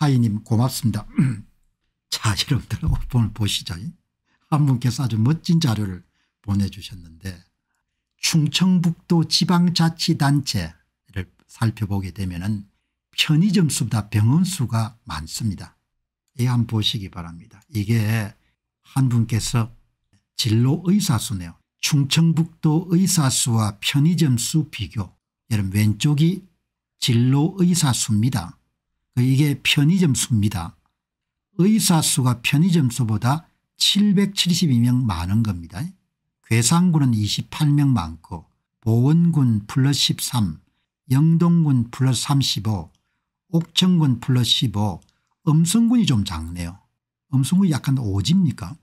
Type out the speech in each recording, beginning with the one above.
하이님 고맙습니다. 자 여러분들 오늘 보시죠. 한 분께서 아주 멋진 자료를 보내주셨는데 충청북도 지방자치단체를 살펴보게 되면 은 편의점 수보다 병원 수가 많습니다. 이 한번 보시기 바랍니다. 이게 한 분께서 진로 의사수네요. 충청북도 의사수와 편의점 수 비교 여러분 왼쪽이 진로 의사수입니다. 그러니까 이게 편의점 수입니다. 의사 수가 편의점 수보다 772명 많은 겁니다. 괴산군은 28명 많고 보원군 플러스 13, 영동군 플러스 35, 옥천군 플러스 15, 음성군이 좀 작네요. 음성군이 약간 오지입니까?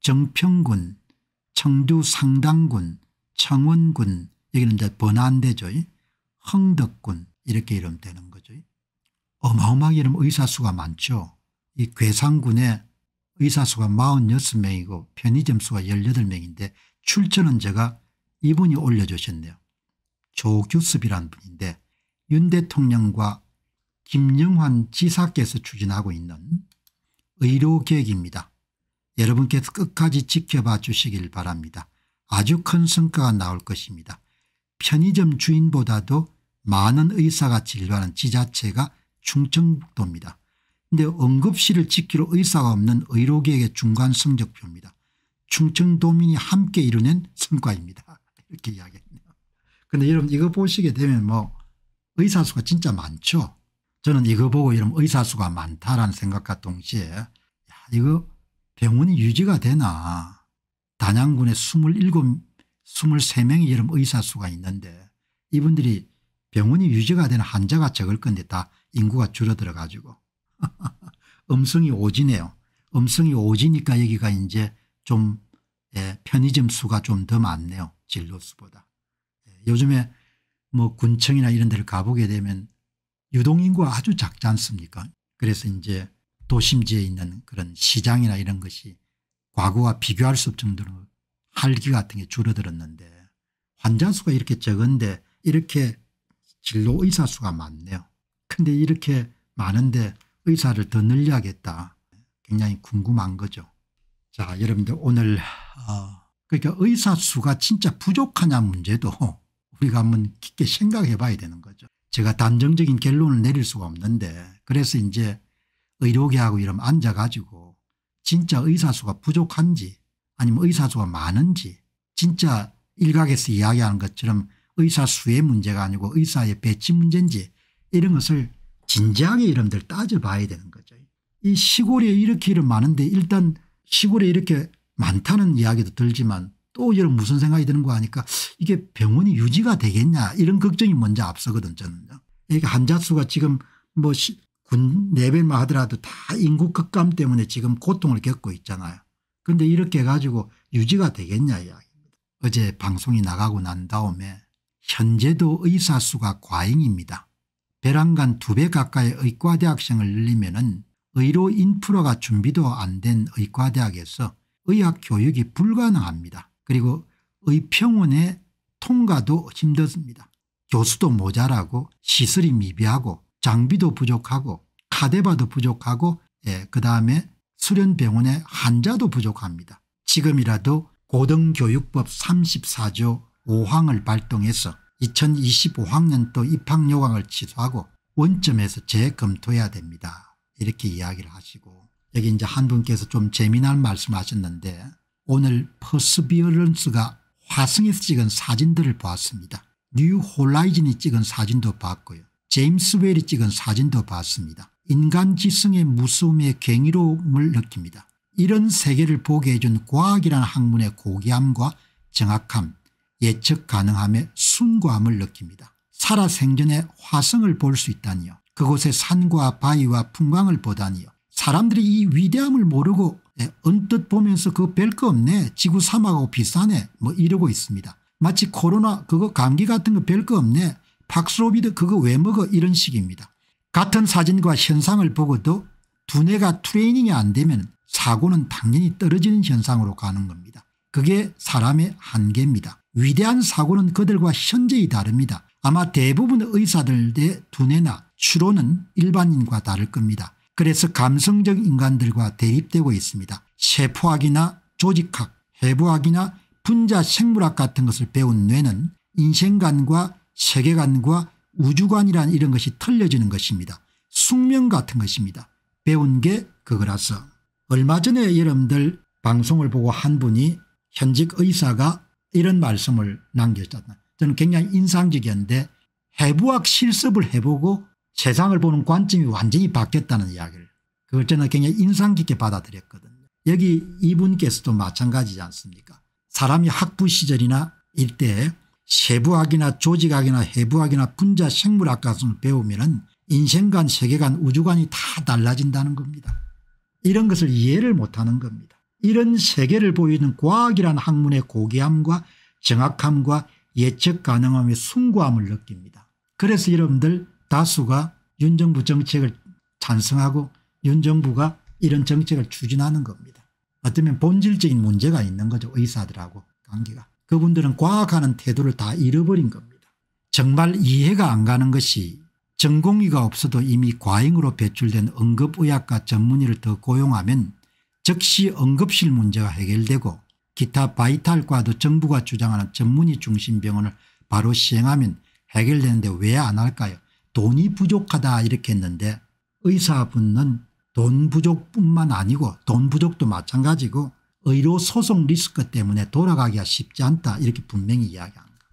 정평군, 청주 상당군, 청원군 여기는 이제 번안대죠. 흥덕군 이렇게 이름 되는 거죠. 어마어마하게 이러면 의사수가 많죠. 이 괴산군에 의사수가 46명이고 편의점 수가 18명인데 출처는 제가 이분이 올려주셨네요. 조규섭이란 분인데 윤 대통령과 김영환 지사께서 추진하고 있는 의료계획입니다. 여러분께서 끝까지 지켜봐 주시길 바랍니다. 아주 큰 성과가 나올 것입니다. 편의점 주인보다도 많은 의사가 진료하는 지자체가 충청북도입니다. 근데 응급실을 지키러 의사가 없는 의료계의 중간 성적표입니다. 충청도민이 함께 이뤄낸 성과입니다. 이렇게 이야기했네요. 근데 여러분 이거 보시게 되면 뭐 의사 수가 진짜 많죠. 저는 이거 보고 이런 의사 수가 많다라는 생각과 동시에 야 이거 병원이 유지가 되나 단양군에 27, 23명이 이런 의사 수가 있는데 이분들이 병원이 유지가 되는 환자가 적을 건데 다 인구가 줄어들어 가지고 음성이 오지네요. 음성이 오지니까 여기가 이제 좀 예, 편의점 수가 좀 더 많네요. 진로수보다. 예, 요즘에 뭐 군청이나 이런 데를 가보게 되면 유동인구가 아주 작지 않습니까 그래서 이제 도심지에 있는 그런 시장이나 이런 것이 과거와 비교할 수 없을 정도로 할기 같은 게 줄어들었는데 환자 수가 이렇게 적은데 이렇게 진로 의사 수가 많네요. 근데 이렇게 많은데 의사를 더 늘려야겠다. 굉장히 궁금한 거죠. 자 여러분들 오늘 어 그러니까 의사 수가 진짜 부족하냐 문제도 우리가 한번 깊게 생각해 봐야 되는 거죠. 제가 단정적인 결론을 내릴 수가 없는데 그래서 이제 의료계하고 이러면 앉아가지고 진짜 의사수가 부족한지 아니면 의사수가 많은지 진짜 일각에서 이야기하는 것처럼 의사수의 문제가 아니고 의사의 배치 문제인지 이런 것을 진지하게 여러분들 따져봐야 되는 거죠. 이 시골에 이렇게 이런 많은데 일단 시골에 이렇게 많다는 이야기도 들지만 또 이런 무슨 생각이 드는 거 하니까 이게 병원이 유지가 되겠냐 이런 걱정이 먼저 앞서거든 저는요. 그러니까 환자 수가 지금 뭐군 레벨만 하더라도 다 인구 급감 때문에 지금 고통을 겪고 있잖아요. 그런데 이렇게 가지고 유지가 되겠냐 이야기입니다. 어제 방송이 나가고 난 다음에 현재도 의사 수가 과잉입니다. 배란간 두 배 가까이 의과대학생을 늘리면 의료 인프라가 준비도 안 된 의과대학에서 의학 교육이 불가능합니다. 그리고 의평원의 통과도 힘들습니다. 교수도 모자라고 시설이 미비하고 장비도 부족하고 카데바도 부족하고 예, 그다음에 수련병원의 환자도 부족합니다. 지금이라도 고등교육법 34조 5항을 발동해서 2025학년도 입학 요강을 취소하고 원점에서 재검토해야 됩니다. 이렇게 이야기를 하시고 여기 이제 한 분께서 좀 재미난 말씀하셨는데 오늘 퍼스비어런스가 화성에서 찍은 사진들을 보았습니다. 뉴 홀라이즌이 찍은 사진도 봤고요. 제임스 웰이 찍은 사진도 봤습니다. 인간 지성의 무서움에 괭이로움을 느낍니다. 이런 세계를 보게 해준 과학이라는 학문의 고귀함과 정확함 예측 가능함에순고함을 느낍니다. 살아생전에 화성을 볼 수 있다니요. 그곳의 산과 바위와 풍광을 보다니요. 사람들이 이 위대함을 모르고 예, 언뜻 보면서 그별거 없네 지구 사막하고 비싸네 뭐 이러고 있습니다. 마치 코로나 그거 감기 같은 거별거 없네 박스로비드 그거 왜 먹어 이런 식입니다. 같은 사진과 현상을 보고도 두뇌가 트레이닝이 안 되면 사고는 당연히 떨어지는 현상으로 가는 겁니다. 그게 사람의 한계입니다. 위대한 사고는 그들과 현재히 다릅니다. 아마 대부분의 의사들의 두뇌나 추론은 일반인과 다를 겁니다. 그래서 감성적 인간들과 대립되고 있습니다. 세포학이나 조직학, 해부학이나 분자 생물학 같은 것을 배운 뇌는 인생관과 세계관과 우주관이란 이런 것이 틀려지는 것입니다. 숙명 같은 것입니다. 배운 게 그거라서. 얼마 전에 여러분들 방송을 보고 한 분이 현직 의사가 이런 말씀을 남겼잖아요. 저는 굉장히 인상적이었는데 해부학 실습을 해보고 세상을 보는 관점이 완전히 바뀌었다는 이야기를 그걸 저는 굉장히 인상 깊게 받아들였거든요. 여기 이분께서도 마찬가지지 않습니까 사람이 학부 시절이나 이때 세부학이나 조직학이나 해부학이나 분자 생물학 같은 배우면 은 인생관 세계관 우주관이 다 달라진다는 겁니다. 이런 것을 이해를 못하는 겁니다. 이런 세계를 보이는 과학이란 학문의 고귀함과 정확함과 예측 가능함의 숭고함을 느낍니다. 그래서 여러분들 다수가 윤정부 정책을 찬성하고 윤정부가 이런 정책을 추진하는 겁니다. 어쩌면 본질적인 문제가 있는 거죠. 의사들하고 관계가. 그분들은 과학하는 태도를 다 잃어버린 겁니다. 정말 이해가 안 가는 것이 전공의가 없어도 이미 과잉으로 배출된 응급의학과 전문의를 더 고용하면 즉시 응급실 문제가 해결되고 기타 바이탈과도 정부가 주장하는 전문의 중심 병원을 바로 시행하면 해결되는데 왜 안 할까요 돈이 부족하다 이렇게 했는데 의사분은 돈 부족뿐만 아니고 돈 부족도 마찬가지고 의료 소송 리스크 때문에 돌아가기가 쉽지 않다 이렇게 분명히 이야기한 니다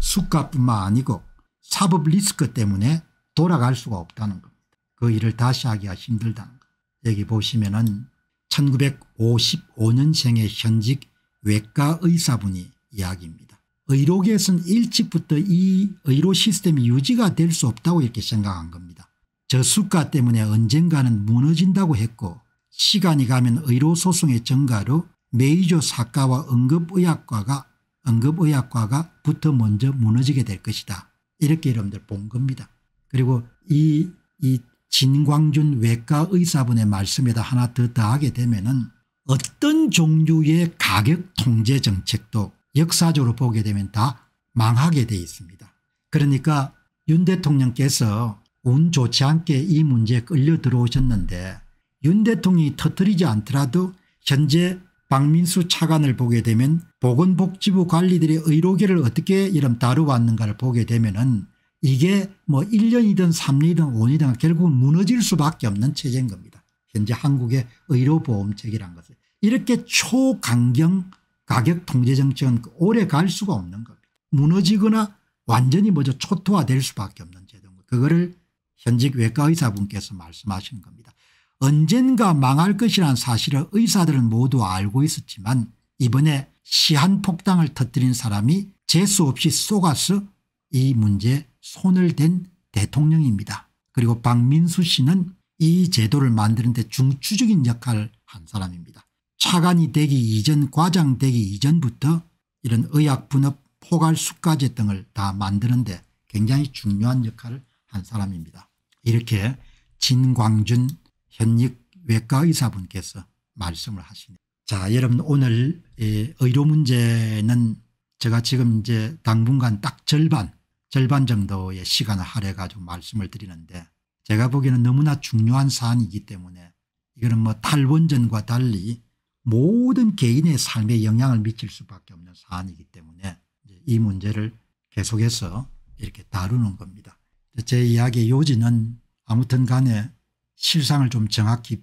수가뿐만 아니고 사법 리스크 때문에 돌아갈 수가 없다는 겁니다. 그 일을 다시 하기가 힘들다는 겁니다. 여기 보시면은 1955년생의 현직 외과 의사분이 이야기입니다. 의료계에서는 일찍부터 이 의료 시스템이 유지가 될 수 없다고 이렇게 생각한 겁니다. 저수가 때문에 언젠가는 무너진다고 했고 시간이 가면 의료소송의 증가로 메이저 사과와 응급의학과가 응급의학과가 부터 먼저 무너지게 될 것이다. 이렇게 여러분들 본 겁니다. 그리고 이, 이 진광준 외과 의사분의 말씀에다 하나 더 더하게 되면은 어떤 종류의 가격 통제 정책도 역사적으로 보게 되면 다 망하게 돼 있습니다. 그러니까 윤 대통령께서 운 좋지 않게 이 문제에 끌려 들어오셨는데 윤 대통령이 터뜨리지 않더라도 현재 박민수 차관을 보게 되면 보건복지부 관리들의 의료계를 어떻게 이름 다루왔는가를 보게 되면 은 이게 뭐 1년이든 3년이든 5년이든 결국은 무너질 수밖에 없는 체제인 겁니다. 현재 한국의 의료보험체계란 것을 이렇게 초강경 가격 통제 정책은 오래 갈 수가 없는 겁니다. 무너지거나 완전히 먼저 초토화될 수밖에 없는 제도인 거 그거를 현직 외과의사분께서 말씀하시는 겁니다. 언젠가 망할 것이란 사실을 의사들은 모두 알고 있었지만 이번에 시한폭당을 터뜨린 사람이 재수없이 쏘아서 이문제 손을 댄 대통령입니다. 그리고 박민수 씨는 이 제도를 만드는 데 중추적인 역할을 한 사람입니다. 차관이 되기 이전 과장 되기 이전부터 이런 의약분업 포괄수까지 등을 다 만드는데 굉장히 중요한 역할을 한 사람입니다. 이렇게 진광준 현직 외과의사분께서 말씀을 하시네요. 자 여러분 오늘 예, 의료 문제는 제가 지금 이제 당분간 딱 절반 절반 정도의 시간을 할애가지고 말씀을 드리는데 제가 보기에는 너무나 중요한 사안이기 때문에 이거는 뭐 탈원전과 달리 모든 개인의 삶에 영향을 미칠 수밖에 없는 사안이기 때문에 이 문제를 계속해서 이렇게 다루는 겁니다. 제 이야기의 요지는 아무튼 간에 실상을 좀 정확히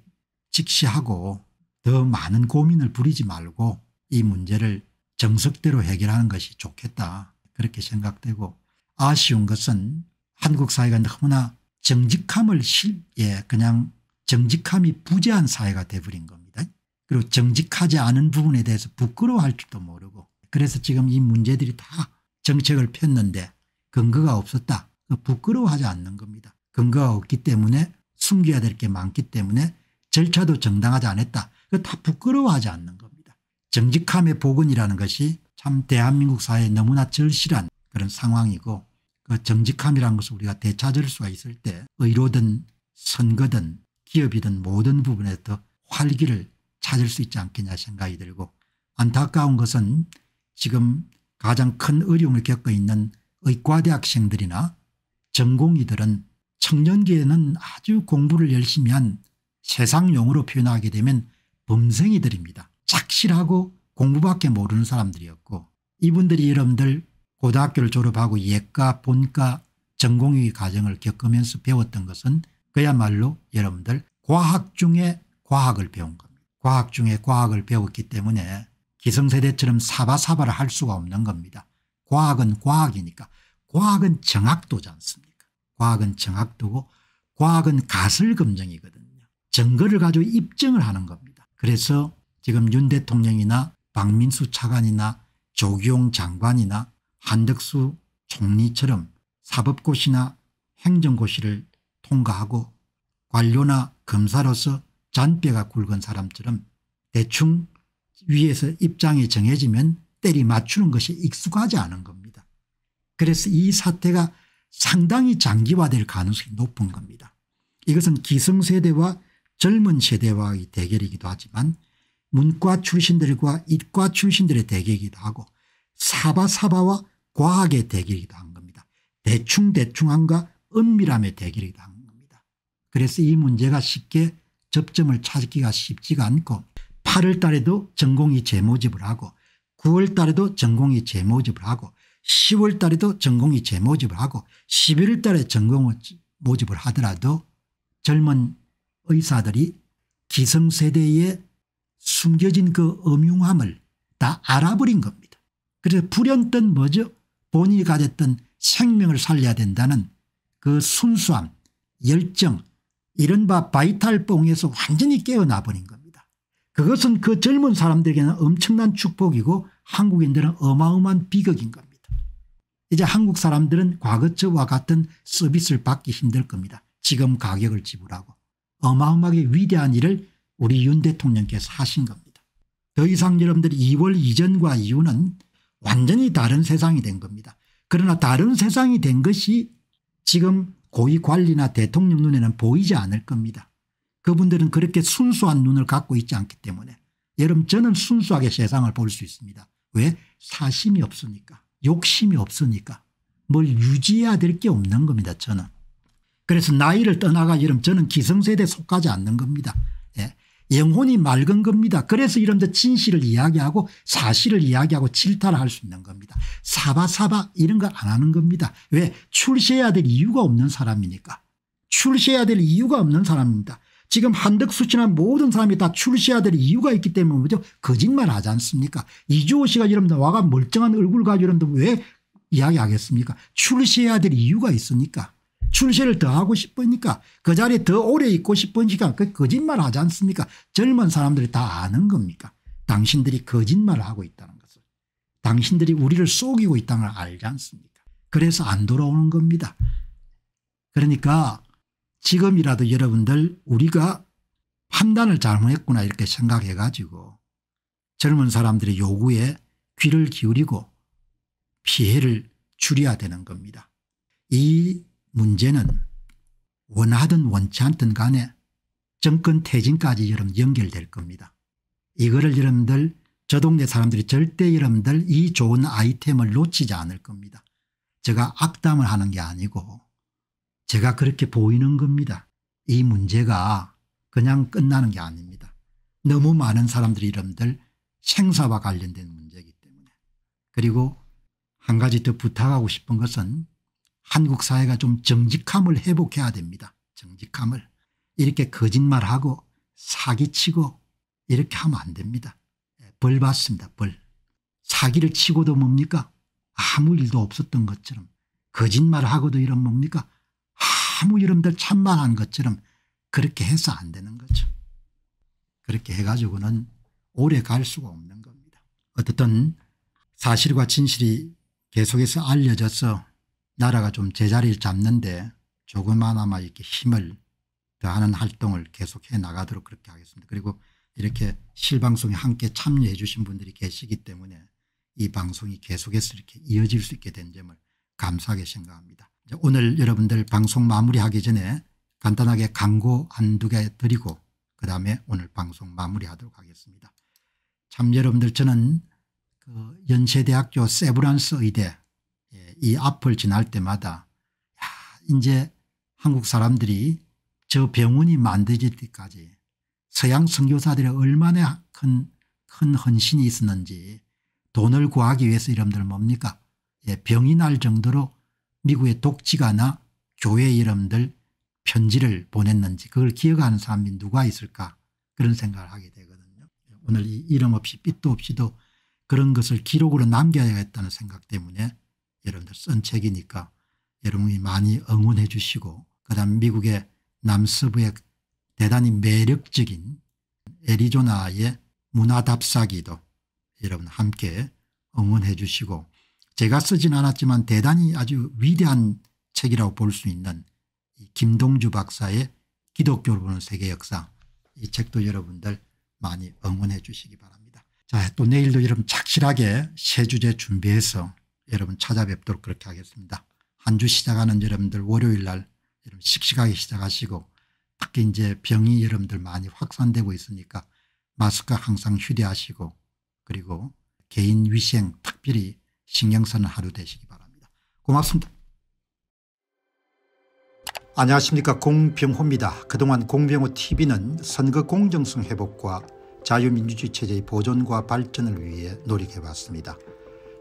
직시하고 더 많은 고민을 부리지 말고 이 문제를 정석대로 해결하는 것이 좋겠다 그렇게 생각되고 아쉬운 것은 한국 사회가 너무나 정직함을 실, 예, 그냥 정직함이 부재한 사회가 돼버린 겁니다. 그리고 정직하지 않은 부분에 대해서 부끄러워할 줄도 모르고 그래서 지금 이 문제들이 다 정책을 폈는데 근거가 없었다. 그 부끄러워하지 않는 겁니다. 근거가 없기 때문에 숨겨야 될 게 많기 때문에 절차도 정당하지 않았다. 그다 거 부끄러워하지 않는 겁니다. 정직함의 복원이라는 것이 참 대한민국 사회에 너무나 절실한 그런 상황이고 그 정직함이라는 것을 우리가 되찾을 수가 있을 때 의료든 선거든 기업이든 모든 부분에 서 활기를 찾을 수 있지 않겠냐 생각이 들고 안타까운 것은 지금 가장 큰 어려움을 겪고 있는 의과대학생들이나 전공의들은 청년기에는 아주 공부를 열심히 한세상용으로 표현하게 되면 범생이들입니다. 착실하고 공부밖에 모르는 사람들이었고 이분들이 여러분들 고등학교를 졸업하고 예과 본과 전공의 과정을 겪으면서 배웠던 것은 그야말로 여러분들 과학 중에 과학을 배운 겁니다. 과학 중에 과학을 배웠기 때문에 기성세대처럼 사바사바를 할 수가 없는 겁니다. 과학은 과학이니까 과학은 정확도지 않습니까 과학은 정확도고 과학은 가설검증이거든요. 증거를 가지고 입증을 하는 겁니다. 그래서 지금 윤 대통령이나 박민수 차관이나 조기용 장관이나 한덕수 총리처럼 사법고시나 행정고시를 통과하고 관료나 검사로서 잔뼈가 굵은 사람처럼 대충 위에서 입장이 정해지면 때리 맞추는 것이 익숙하지 않은 겁니다. 그래서 이 사태가 상당히 장기화될 가능성이 높은 겁니다. 이것은 기성세대와 젊은 세대와의 대결이기도 하지만 문과 출신들과 이과 출신들의 대결이기도 하고 사바사바와 과학의 대결이기도 한 겁니다. 대충대충함과 은밀함의 대결이기도 한 겁니다. 그래서 이 문제가 쉽게 접점을 찾기가 쉽지가 않고 8월 달에도 전공이 재모집을 하고 9월 달에도 전공이 재모집을 하고 10월 달에도 전공이 재모집을 하고 11월 달에 전공 모집을 하더라도 젊은 의사들이 기성세대의 숨겨진 그 음흉함을 다 알아버린 겁니다. 그래서 불현듯 뭐죠? 본인이 가졌던 생명을 살려야 된다는 그 순수함 열정 이른바 바이탈 뽕에서 완전히 깨어나 버린 겁니다. 그것은 그 젊은 사람들에게는 엄청난 축복이고 한국인들은 어마어마한 비극인 겁니다. 이제 한국 사람들은 과거처와 같은 서비스를 받기 힘들 겁니다. 지금 가격을 지불하고 어마어마하게 위대한 일을 우리 윤 대통령께서 하신 겁니다. 더 이상 여러분들 이 2월 이전과 이후는 완전히 다른 세상이 된 겁니다. 그러나 다른 세상이 된 것이 지금 고위관리나 대통령 눈에는 보이지 않을 겁니다. 그분들은 그렇게 순수한 눈을 갖고 있지 않기 때문에 여러분 저는 순수하게 세상을 볼 수 있습니다. 왜? 사심이 없으니까 욕심이 없으니까 뭘 유지해야 될 게 없는 겁니다 저는. 그래서 나이를 떠나가 여러분 저는 기성세대에 속하지 않는 겁니다. 영혼이 맑은 겁니다. 그래서 이런데 진실을 이야기하고 사실을 이야기하고 질타를 할 수 있는 겁니다. 사바사바 이런 걸 안 하는 겁니다. 왜? 출세해야 될 이유가 없는 사람이니까. 출세해야 될 이유가 없는 사람입니다. 지금 한덕수씨나 모든 사람이 다출시해야될 이유가 있기 때문에 뭐죠? 거짓말 하지 않습니까? 이주호 씨가 여러분들 와가 멀쩡한 얼굴 가지고 여러분들 왜 이야기하겠습니까? 출시해야될 이유가 있으니까. 출세를 더 하고 싶으니까 그 자리에 더 오래 있고 싶으니까 그 거짓말 하지 않습니까 젊은 사람들이 다 아는 겁니까 당신들이 거짓말을 하고 있다는 것을 당신들이 우리를 속이고 있다는 걸 알지 않습니까 그래서 안 돌아오는 겁니다 그러니까 지금이라도 여러분들 우리가 판단을 잘못했구나 이렇게 생각해 가지고 젊은 사람들의 요구에 귀를 기울이고 피해를 줄여야 되는 겁니다. 이 문제는 원하든 원치 않든 간에 정권 퇴진까지 여러분 연결될 겁니다. 이거를 여러분들 저 동네 사람들이 절대 여러분들 이 좋은 아이템을 놓치지 않을 겁니다. 제가 악담을 하는 게 아니고 제가 그렇게 보이는 겁니다. 이 문제가 그냥 끝나는 게 아닙니다. 너무 많은 사람들이 여러분들 생사와 관련된 문제이기 때문에 그리고 한 가지 더 부탁하고 싶은 것은 한국 사회가 좀 정직함을 회복해야 됩니다. 정직함을. 이렇게 거짓말하고 사기치고 이렇게 하면 안 됩니다. 예, 벌 받습니다. 벌. 사기를 치고도 뭡니까? 아무 일도 없었던 것처럼 거짓말하고도 이런 뭡니까? 아무 이름들 참말한 것처럼 그렇게 해서 안 되는 거죠. 그렇게 해가지고는 오래 갈 수가 없는 겁니다. 어쨌든 사실과 진실이 계속해서 알려져서 나라가 좀 제자리를 잡는데 조금만아마 이렇게 힘을 더하는 활동을 계속해 나가도록 그렇게 하겠습니다. 그리고 이렇게 실방송에 함께 참여해 주신 분들이 계시기 때문에 이 방송이 계속해서 이렇게 이어질 수 있게 된 점을 감사하게 생각합니다. 오늘 여러분들 방송 마무리하기 전에 간단하게 광고 한두 개 드리고 그다음에 오늘 방송 마무리하도록 하겠습니다. 참 여러분들 저는 그 연세대학교 세브란스 의대 예, 이 앞을 지날 때마다 야, 이제 한국 사람들이 저 병원이 만들어질 때까지 서양 선교사들의 얼마나 큰, 큰 헌신이 있었는지 돈을 구하기 위해서 이름들 뭡니까 예, 병이 날 정도로 미국의 독지가나 교회 이름들 편지를 보냈는지 그걸 기억하는 사람이 누가 있을까 그런 생각을 하게 되거든요. 예, 오늘 이 이름 없이 빛도 없이도 그런 것을 기록으로 남겨야겠다는 생각 때문에 여러분들 쓴 책이니까 여러분이 많이 응원해 주시고 그다음 미국의 남서부의 대단히 매력적인 애리조나의 문화 답사기도 여러분 함께 응원해 주시고 제가 쓰진 않았지만 대단히 아주 위대한 책이라고 볼 수 있는 김동주 박사의 기독교를 보는 세계 역사 이 책도 여러분들 많이 응원해 주시기 바랍니다. 자, 또 내일도 여러분 착실하게 새 주제 준비해서 여러분 찾아뵙도록 그렇게 하겠습니다. 한 주 시작하는 여러분들 월요일 날 여러분 씩씩하게 시작하시고 특히 이제 병이 여러분들 많이 확산되고 있으니까 마스크 항상 휴대하시고 그리고 개인 위생 특별히 신경 쓰는 하루 되시기 바랍니다. 고맙습니다. 안녕하십니까 공병호입니다. 그동안 공병호TV는 선거 공정성 회복과 자유민주주의 체제의 보존과 발전을 위해 노력해왔습니다.